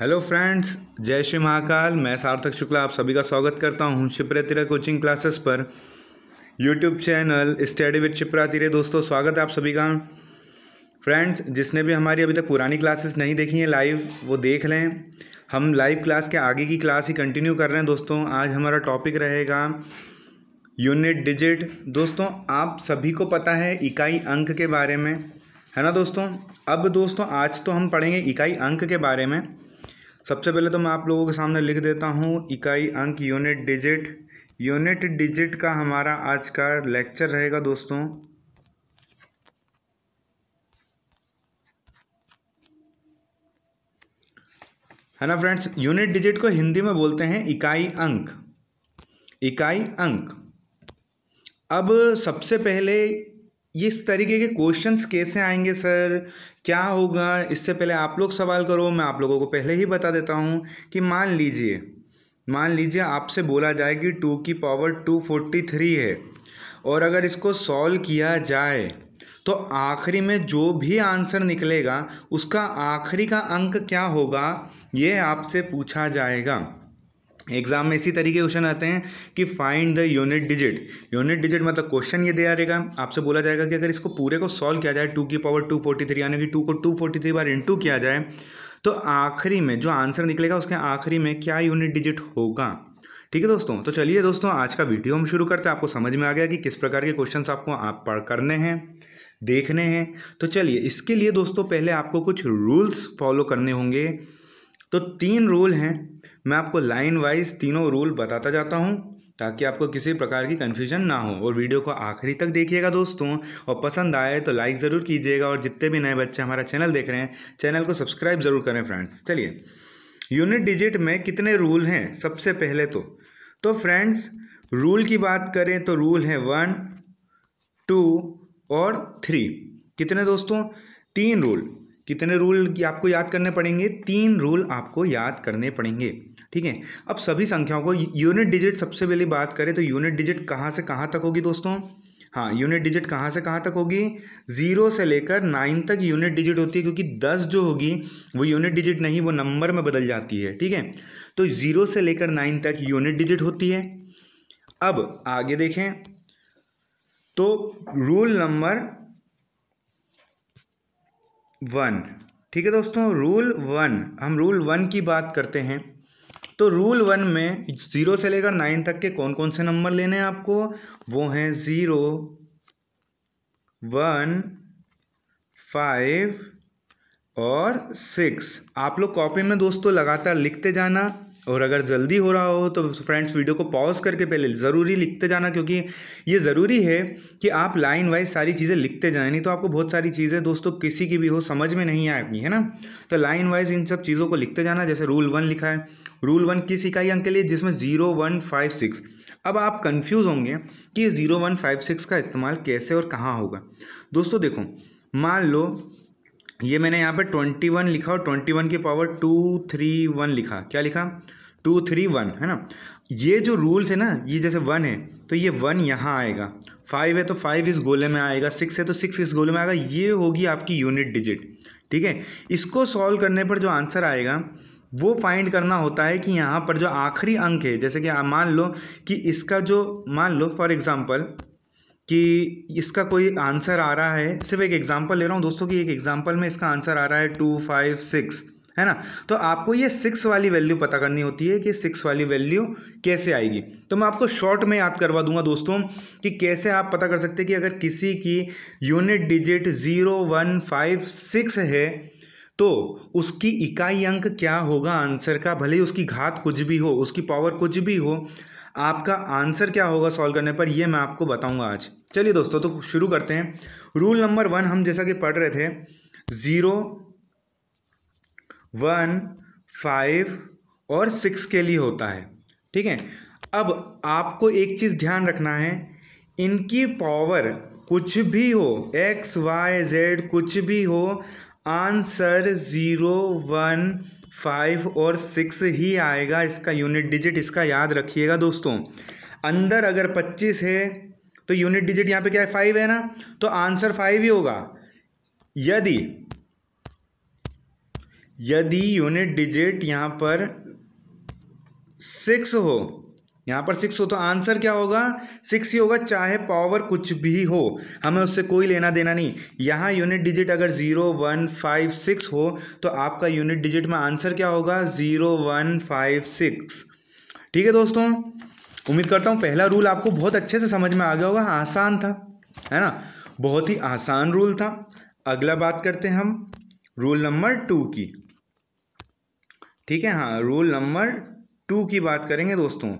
hello friends जय श्री महाकाल मैं सार्थक शुक्ला आप सभी का स्वागत करता हूं शिप्रा तिरा कोचिंग क्लासेस पर YouTube channel study with Shipra तिरे दोस्तों स्वागत है आप सभी का फ्रेंड्स जिसने भी हमारी अभी तक पुरानी क्लासेस नहीं देखी हैं लाइव वो देख लें हम लाइव क्लास के आगे की क्लास ही कंटिन्यू कर रहे हैं दोस्तों आज हमारा टॉपिक रहेगा यूनिट डिजिट दोस्तों आप सभी को पता है इकाई अंक के बारे में है ना दोस्तों अब दोस्तों आज तो हम पढ़ेंगे इकाई अंक के बारे में सबसे पहले तो मैं आप लोगों के सामने लिख देता हूँ इकाई अंक यूनिट डिजिट यूनिट डिजिट का हमारा आज का लेक्चर रहेगा दोस्तों है ना फ्रेंड्स यूनिट डिजिट को हिंदी में बोलते हैं इकाई अंक इकाई अंक अब सबसे पहले ये इस तरीके के क्वेश्चंस कैसे आएंगे सर क्या होगा इससे पहले आप लोग सवाल करो मैं आप लोगों को पहले ही बता देता हूँ कि मान लीजिए मान लीजिए आपसे बोला जाए कि टू की पावर टू फोर्टी थ्री है और अगर इसको सॉल्व किया जाए तो आखिरी में जो भी आंसर निकलेगा उसका आखिरी का अंक क्या होगा ये आपसे पूछा जाएगा एग्जाम में इसी तरीके क्वेश्चन आते हैं कि find the unit digit unit digit मतलब क्वेश्चन ये दिया रहेगा आपसे बोला जाएगा कि अगर इसको पूरे को सॉल्व किया जाए टू की पावर टू फोर्टी थ्री यानी कि टू को टू फोर्टी थ्री बार इंटू किया जाए तो आखिरी में जो आंसर निकलेगा उसके आखिरी में क्या यूनिट डिजिट होगा ठीक है दोस्तों तो चलिए दोस्तों आज का वीडियो हम शुरू करते हैं आपको समझ में आ गया कि किस प्रकार के क्वेश्चन आपको आप पढ़ करने हैं देखने हैं तो चलिए इसके लिए दोस्तों पहले आपको कुछ रूल्स फॉलो करने होंगे तो तीन रूल हैं मैं आपको लाइन वाइज तीनों रूल बताता जाता हूँ ताकि आपको किसी प्रकार की कन्फ्यूजन ना हो और वीडियो को आखिरी तक देखिएगा दोस्तों और पसंद आए तो लाइक ज़रूर कीजिएगा और जितने भी नए बच्चे हमारा चैनल देख रहे हैं चैनल को सब्सक्राइब ज़रूर करें फ्रेंड्स चलिए यूनिट डिजिट में कितने रूल हैं सबसे पहले तो तो फ्रेंड्स रूल की बात करें तो रूल है वन टू और थ्री कितने दोस्तों तीन रूल कितने रूल आपको याद करने पड़ेंगे तीन रूल आपको याद करने पड़ेंगे ठीक है अब सभी संख्याओं को यूनिट डिजिट सबसे पहले बात करें तो यूनिट डिजिट कहाँ से कहाँ तक होगी दोस्तों हाँ यूनिट डिजिट कहाँ से कहाँ तक होगी जीरो से लेकर नाइन तक यूनिट डिजिट होती है क्योंकि दस जो होगी वो यूनिट डिजिट नहीं वो नंबर में बदल जाती है ठीक है तो जीरो से लेकर नाइन तक यूनिट डिजिट होती है अब आगे देखें तो रूल नंबर वन ठीक है दोस्तों रूल वन हम रूल वन की बात करते हैं तो रूल वन में ज़ीरो से लेकर नाइन तक के कौन कौन से नंबर लेने हैं आपको वो हैं ज़ीरो वन फाइव और सिक्स आप लोग कॉपी में दोस्तों लगातार लिखते जाना और अगर जल्दी हो रहा हो तो फ्रेंड्स वीडियो को पॉज करके पहले ज़रूरी लिखते जाना क्योंकि ये ज़रूरी है कि आप लाइन वाइज सारी चीज़ें लिखते जाएँ नहीं तो आपको बहुत सारी चीज़ें दोस्तों किसी की भी हो समझ में नहीं आएगी है ना तो लाइन वाइज इन सब चीज़ों को लिखते जाना जैसे रूल वन लिखा है रूल वन किस इकाई अंक के लिए जिसमें ज़ीरो वन फाइव सिक्स अब आप कन्फ्यूज़ होंगे कि ज़ीरो वन फाइव सिक्स का इस्तेमाल कैसे और कहाँ होगा दोस्तों देखो मान लो ये मैंने यहाँ पे ट्वेंटी वन लिखा और ट्वेंटी वन की पावर टू थ्री वन लिखा क्या लिखा टू थ्री वन है ना ये जो रूल्स है ना ये जैसे वन है तो ये वन यहाँ आएगा फाइव है तो फाइव इस गोले में आएगा सिक्स है तो सिक्स इस गोले में आएगा ये होगी आपकी यूनिट डिजिट ठीक है इसको सॉल्व करने पर जो आंसर आएगा वो फाइंड करना होता है कि यहाँ पर जो आखिरी अंक है जैसे कि मान लो कि इसका जो मान लो फॉर एग्ज़ाम्पल कि इसका कोई आंसर आ रहा है सिर्फ एक एग्जांपल ले रहा हूँ दोस्तों कि एक एग्जांपल में इसका आंसर आ रहा है टू फाइव सिक्स है ना तो आपको ये सिक्स वाली वैल्यू पता करनी होती है कि सिक्स वाली वैल्यू कैसे आएगी तो मैं आपको शॉर्ट में याद करवा दूंगा दोस्तों कि कैसे आप पता कर सकते हैं कि अगर किसी की unit digit zero one five six है तो उसकी इकाई अंक क्या होगा आंसर का भले ही उसकी घात कुछ भी हो उसकी पावर कुछ भी हो आपका आंसर क्या होगा सॉल्व करने पर यह मैं आपको बताऊंगा आज चलिए दोस्तों तो शुरू करते हैं रूल नंबर वन हम जैसा कि पढ़ रहे थे ज़ीरो वन फाइव और सिक्स के लिए होता है ठीक है अब आपको एक चीज़ ध्यान रखना है इनकी पावर कुछ भी हो एक्स वाई जेड कुछ भी हो आंसर ज़ीरो वन फाइव और सिक्स ही आएगा इसका यूनिट डिजिट इसका याद रखिएगा दोस्तों अंदर अगर पच्चीस है तो यूनिट डिजिट यहाँ पे क्या है फाइव है ना तो आंसर फाइव ही होगा यदि यदि यूनिट डिजिट यहाँ पर सिक्स हो यहाँ पर सिक्स हो तो आंसर क्या होगा सिक्स ही होगा चाहे पावर कुछ भी हो हमें उससे कोई लेना देना नहीं यहाँ यूनिट डिजिट अगर ज़ीरो वन फाइव सिक्स हो तो आपका यूनिट डिजिट में आंसर क्या होगा ज़ीरो वन फाइव सिक्स ठीक है दोस्तों उम्मीद करता हूँ पहला रूल आपको बहुत अच्छे से समझ में आ गया होगा आसान था है ना बहुत ही आसान रूल था अगला बात करते हैं हम रूल नंबर टू की ठीक है हाँ रूल नंबर टू की बात करेंगे दोस्तों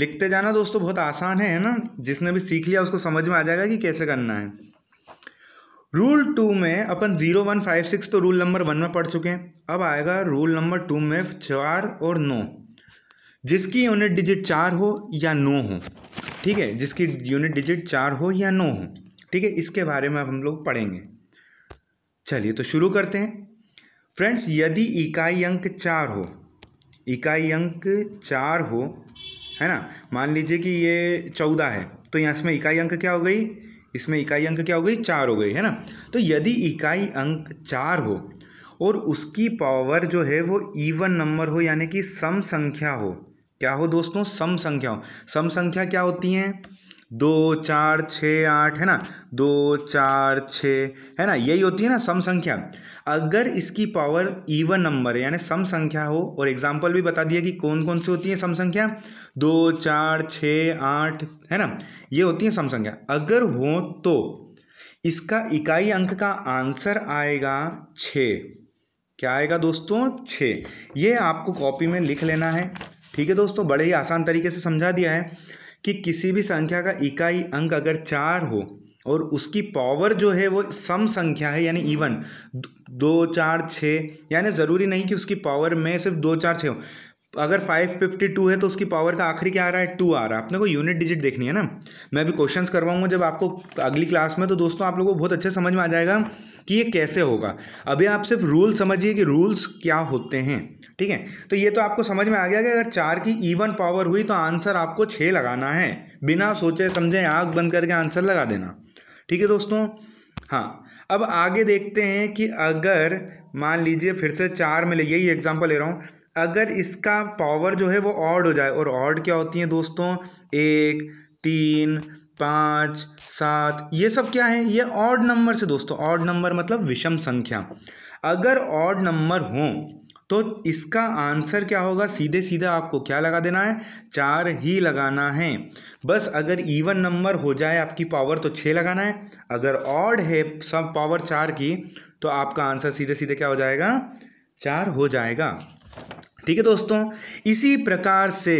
लिखते जाना दोस्तों बहुत आसान है ना जिसने भी सीख लिया उसको समझ में आ जाएगा कि कैसे करना है रूल टू में अपन जीरो वन फाइव सिक्स तो रूल नंबर वन में पढ़ चुके हैं अब आएगा रूल नंबर टू में चार और नौ जिसकी यूनिट डिजिट चार हो या नौ हो ठीक है जिसकी यूनिट डिजिट चार हो या नौ हो ठीक है इसके बारे में अब हम लोग पढ़ेंगे चलिए तो शुरू करते हैं फ्रेंड्स यदि इकाई अंक चार हो इकाई अंक चार हो है ना मान लीजिए कि ये चौदह है तो यहाँ इसमें इकाई अंक क्या हो गई इसमें इकाई अंक क्या हो गई चार हो गई है ना तो यदि इकाई अंक चार हो और उसकी पावर जो है वो इवन नंबर हो यानी कि सम संख्या हो क्या हो दोस्तों सम संख्या हो सम संख्या क्या होती हैं दो चार छ आठ है ना दो चार छ है ना यही होती है ना सम संख्या अगर इसकी पावर ईवन नंबर यानी सम संख्या हो और एग्जाम्पल भी बता दिया कि कौन कौन सी होती है सम संख्या दो चार छ आठ है ना ये होती है सम संख्या अगर हो तो इसका इकाई अंक का आंसर आएगा छ क्या आएगा दोस्तों छ ये आपको कॉपी में लिख लेना है ठीक है दोस्तों बड़े ही आसान तरीके से समझा दिया है कि किसी भी संख्या का इकाई अंक अगर चार हो और उसकी पावर जो है वो सम संख्या है यानी इवन दो चार छः यानी ज़रूरी नहीं कि उसकी पावर में सिर्फ दो चार छः हो अगर 552 है तो उसकी पावर का आखिरी क्या आ रहा है टू आ रहा है अपने को यूनिट डिजिट देखनी है ना मैं भी क्वेश्चंस करवाऊंगा जब आपको अगली क्लास में तो दोस्तों आप लोगों को बहुत अच्छे समझ में आ जाएगा कि ये कैसे होगा अभी आप सिर्फ रूल समझिए कि रूल्स क्या होते हैं ठीक है तो ये तो आपको समझ में आ गया कि अगर चार की ईवन पावर हुई तो आंसर आपको छः लगाना है बिना सोचे समझे आँख बंद करके आंसर लगा देना ठीक है दोस्तों हाँ अब आगे देखते हैं कि अगर मान लीजिए फिर से चार में ले यही एग्जाम्पल ले रहा हूँ अगर इसका पावर जो है वो ऑड हो जाए और ऑड क्या होती हैं दोस्तों एक तीन पाँच सात ये सब क्या है ये ऑड नंबर से दोस्तों ऑड नंबर मतलब विषम संख्या अगर ऑड नंबर हों तो इसका आंसर क्या होगा सीधे सीधे आपको क्या लगा देना है चार ही लगाना है बस अगर इवन नंबर हो जाए आपकी पावर तो छः लगाना है अगर ऑड है सब पावर चार की तो आपका आंसर सीधे सीधे क्या हो जाएगा चार हो जाएगा ठीक है दोस्तों इसी प्रकार से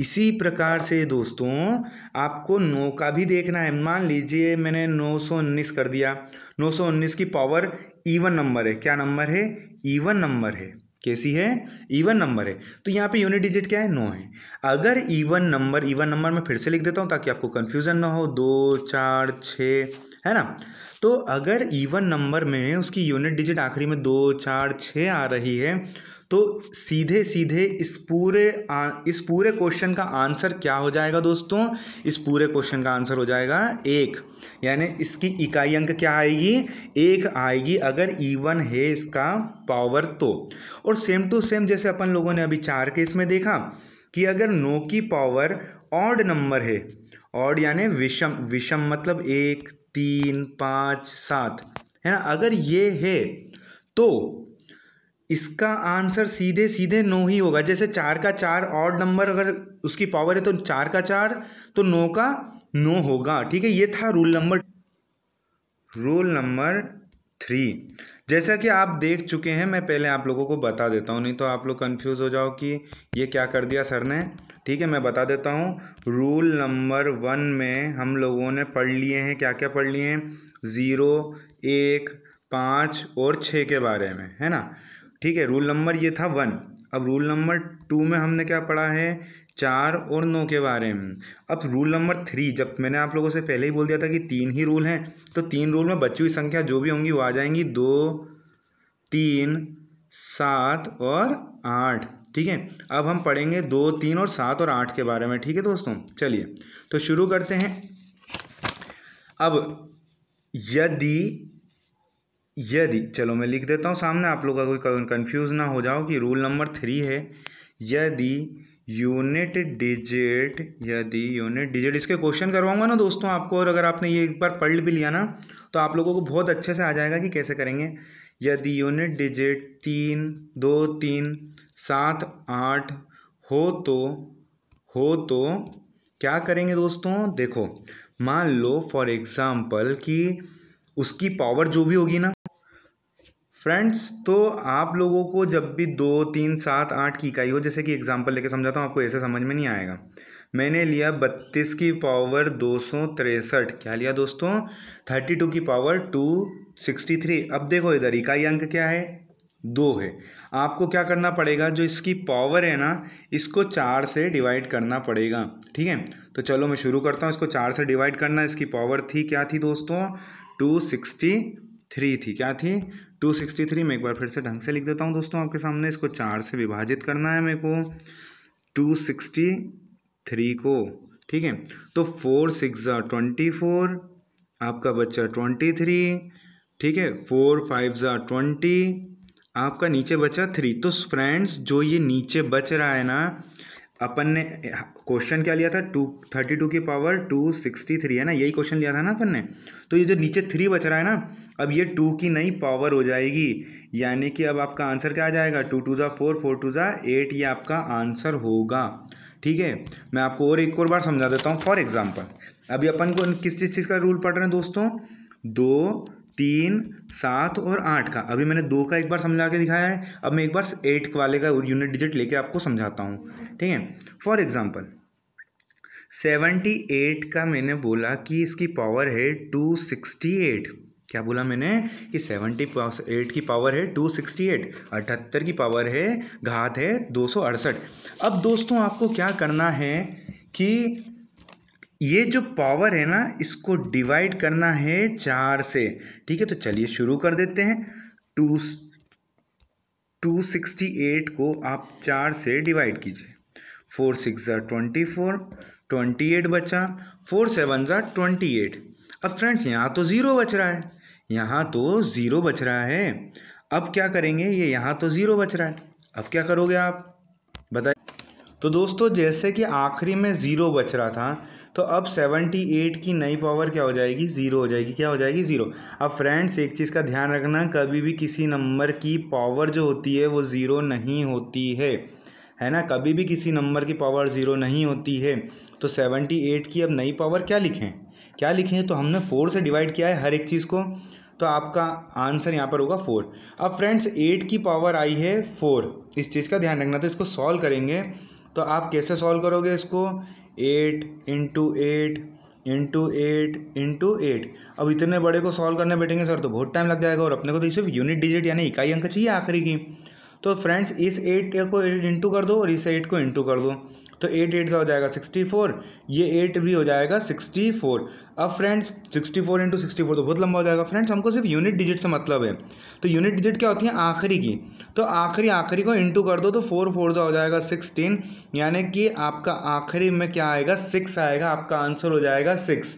इसी प्रकार से दोस्तों आपको नौ का भी देखना है मान लीजिए मैंने नौ सौ उन्नीस कर दिया नौ सौ उन्नीस की पावर ईवन नंबर है क्या नंबर है ईवन नंबर है कैसी है इवन नंबर है तो यहाँ पे यूनिट डिजिट क्या है नो है अगर इवन नंबर इवन नंबर मैं फिर से लिख देता हूँ ताकि आपको कन्फ्यूज़न ना हो दो चार छः है ना तो अगर इवन नंबर में उसकी यूनिट डिजिट आखिरी में दो चार छः आ रही है तो सीधे सीधे इस पूरे आ, इस पूरे क्वेश्चन का आंसर क्या हो जाएगा दोस्तों इस पूरे क्वेश्चन का आंसर हो जाएगा एक यानी इसकी इकाई अंक क्या आएगी एक आएगी अगर ईवन है इसका पावर तो और सेम टू सेम जैसे अपन लोगों ने अभी चार केस में देखा कि अगर नो की पावर ऑड नंबर है ऑड यानी विषम विषम मतलब एक तीन पाँच सात है ना अगर ये है तो इसका आंसर सीधे सीधे नो ही होगा जैसे चार का चार और नंबर अगर उसकी पावर है तो चार का चार तो नो का नो होगा ठीक है ये था rule number rule number three जैसा कि आप देख चुके हैं मैं पहले आप लोगों को बता देता हूँ नहीं तो आप लोग कंफ्यूज हो जाओ कि ये क्या कर दिया सर ने ठीक है मैं बता देता हूँ रूल नंबर वन में हम लोगों ने पढ़ लिए हैं क्या क्या पढ़ लिए हैं ज़ीरो एक पाँच और छः के बारे में है ना ठीक है रूल नंबर ये था वन अब रूल नंबर टू में हमने क्या पढ़ा है चार और नौ के बारे में अब रूल नंबर थ्री जब मैंने आप लोगों से पहले ही बोल दिया था कि तीन ही रूल हैं तो तीन रूल में बच्चों की संख्या जो भी होंगी वो आ जाएंगी दो तीन सात और आठ ठीक है अब हम पढ़ेंगे दो तीन और सात और आठ के बारे में ठीक है दोस्तों चलिए तो शुरू करते हैं अब यदि यदि चलो मैं लिख देता हूँ सामने आप लोग का कोई कन्फ्यूज़ ना हो जाओ कि रूल नंबर थ्री है यदि यूनिट डिजिट यदि यूनिट डिजिट इसके क्वेश्चन करवाऊंगा ना दोस्तों आपको और अगर आपने ये एक बार पढ़ भी लिया ना तो आप लोगों को बहुत अच्छे से आ जाएगा कि कैसे करेंगे यदि यूनिट डिजिट तीन दो तीन सात आठ हो तो हो तो क्या करेंगे दोस्तों देखो मान लो फॉर एग्ज़ाम्पल कि उसकी पावर जो भी होगी ना फ्रेंड्स तो आप लोगों को जब भी दो तीन सात आठ की इकाई हो जैसे कि एग्जाम्पल लेके समझाता हूँ आपको ऐसे समझ में नहीं आएगा मैंने लिया बत्तीस की पावर दो सौ तिरसठ क्या लिया दोस्तों थर्टी टू की पावर टू सिक्सटी थ्री अब देखो इधर इकाई अंक क्या है दो है आपको क्या करना पड़ेगा जो इसकी पावर है ना इसको चार से डिवाइड करना पड़ेगा ठीक है तो चलो मैं शुरू करता हूँ इसको चार से डिवाइड करना इसकी पावर थी क्या थी दोस्तों टू सिक्सटी थ्री थी क्या थी 263 में एक बार फिर से ढंग से लिख देता हूँ दोस्तों आपके सामने इसको चार से विभाजित करना है मेरे को 263 को ठीक है तो फोर सिक्स ज़ा ट्वेंटी फोर आपका बच्चा ट्वेंटी थ्री ठीक है फोर फाइव ज़ा ट्वेंटी आपका नीचे बचा थ्री तो फ्रेंड्स जो ये नीचे बच रहा है ना अपन ने क्वेश्चन क्या लिया था टू थर्टी टू की पावर टू सिक्सटी थ्री है ना यही क्वेश्चन लिया था ना अपन ने तो ये जो नीचे थ्री बच रहा है ना अब ये टू की नई पावर हो जाएगी यानी कि अब आपका आंसर क्या आ जाएगा टू टू ज़ा फोर फोर टू ज़ा एट ये आपका आंसर होगा ठीक है मैं आपको और एक और बार समझा देता हूँ फॉर एग्जाम्पल अभी अपन को किस चीज़ चीज़ का रूल पढ़ रहे हैं दोस्तों दो तीन सात और आठ का अभी मैंने दो का एक बार समझा के दिखाया है अब मैं एक बार एट वाले का यूनिट डिजिट लेके आपको समझाता हूँ ठीक है फॉर एग्जाम्पल सेवेंटी एट का मैंने बोला कि इसकी पावर है टू सिक्सटी एट क्या बोला मैंने कि सेवेंटी एट की पावर है टू सिक्सटी एट अठहत्तर की पावर है घात है दो सौ अड़सठ अब दोस्तों आपको क्या करना है कि ये जो पावर है ना इसको डिवाइड करना है चार से ठीक है तो चलिए शुरू कर देते हैं टू टू सिक्सटी एट को आप चार से डिवाइड कीजिए फोर सिक्स ज़ार ट्वेंटी फोर ट्वेंटी एट बचा फोर सेवन ज़ार ट्वेंटी एट अब फ्रेंड्स यहाँ तो ज़ीरो बच रहा है यहाँ तो ज़ीरो बच रहा है अब क्या करेंगे ये यहाँ तो ज़ीरो बच रहा है अब क्या करोगे आप तो दोस्तों जैसे कि आखिरी में ज़ीरो बच रहा था तो अब 78 की नई पावर क्या हो जाएगी ज़ीरो हो जाएगी क्या हो जाएगी ज़ीरो अब फ्रेंड्स एक चीज़ का ध्यान रखना कभी भी किसी नंबर की पावर जो होती है वो ज़ीरो नहीं होती है है ना कभी भी किसी नंबर की पावर ज़ीरो नहीं होती है तो 78 की अब नई पावर क्या लिखें क्या लिखें तो हमने फोर से डिवाइड किया है हर एक चीज़ को तो आपका आंसर यहाँ पर होगा फोर अब फ्रेंड्स एट की पावर आई है फोर इस चीज़ का ध्यान रखना तो इसको सॉल्व करेंगे तो आप कैसे सॉल्व करोगे इसको eight into eight into eight into eight अब इतने बड़े को सॉल्व करने बैठेंगे सर तो बहुत टाइम लग जाएगा और अपने को तो सिर्फ यूनिट डिजिट यानी इकाई अंक चाहिए आखिरी की तो फ्रेंड्स इस एट को एट इंटू कर दो और इस एट को इंटू कर दो तो एट एट सा हो जाएगा सिक्सटी फोर ये एट भी हो जाएगा सिक्सटी फोर अब friends sixty four into sixty four तो बहुत लंबा हो जाएगा फ्रेंड्स हमको सिर्फ यूनिट डिजिट से मतलब है तो यूनिट डिजिट क्या होती है आखिरी की तो आखिरी आखिरी को इंटू कर दो तो फोर फोर सा हो जाएगा सिक्सटीन यानी कि आपका आखिरी में क्या आएगा सिक्स आएगा आपका आंसर हो जाएगा सिक्स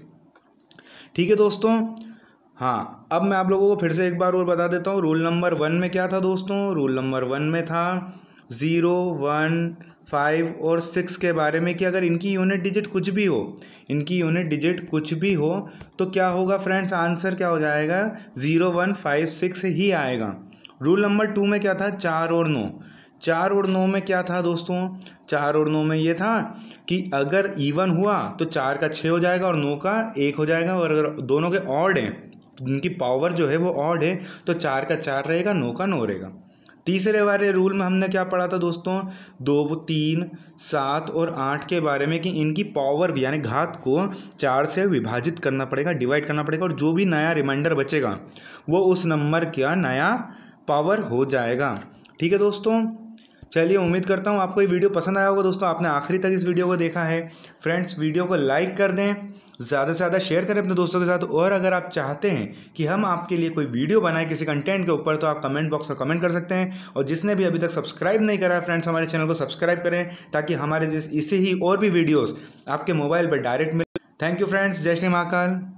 ठीक है दोस्तों हाँ अब मैं आप लोगों को फिर से एक बार और बता देता हूँ रूल नंबर वन में क्या था दोस्तों रूल नंबर वन में था ज़ीरो वन फाइव और सिक्स के बारे में कि अगर इनकी यूनिट डिजिट कुछ भी हो इनकी यूनिट डिजिट कुछ भी हो तो क्या होगा फ्रेंड्स आंसर क्या हो जाएगा ज़ीरो वन फाइव सिक्स ही आएगा रूल नंबर टू में क्या था चार और नौ चार और नौ में क्या था दोस्तों चार और नौ में ये था कि अगर इवन हुआ तो चार का छः हो जाएगा और नौ का एक हो जाएगा और अगर दोनों के ऑड हैं उनकी तो पावर जो है वो ऑड है तो चार का चार रहेगा नौ का नौ रहेगा तीसरे वाले रूल में हमने क्या पढ़ा था दोस्तों दो तीन सात और आठ के बारे में कि इनकी पावर यानी घात को चार से विभाजित करना पड़ेगा डिवाइड करना पड़ेगा और जो भी नया रिमाइंडर बचेगा वो उस नंबर का नया पावर हो जाएगा ठीक है दोस्तों चलिए उम्मीद करता हूँ आपको ये वीडियो पसंद आया होगा दोस्तों आपने आखिरी तक इस वीडियो को देखा है फ्रेंड्स वीडियो को लाइक कर दें ज़्यादा से ज़्यादा शेयर करें अपने दोस्तों के साथ और अगर आप चाहते हैं कि हम आपके लिए कोई वीडियो बनाए किसी कंटेंट के ऊपर तो आप कमेंट बॉक्स में कमेंट कर सकते हैं और जिसने भी अभी तक सब्सक्राइब नहीं करा है फ्रेंड्स हमारे चैनल को सब्सक्राइब करें ताकि हमारे इसी ही और भी वीडियोज़ आपके मोबाइल पर डायरेक्ट मिले थैंक यू फ्रेंड्स जय श्री महाकाल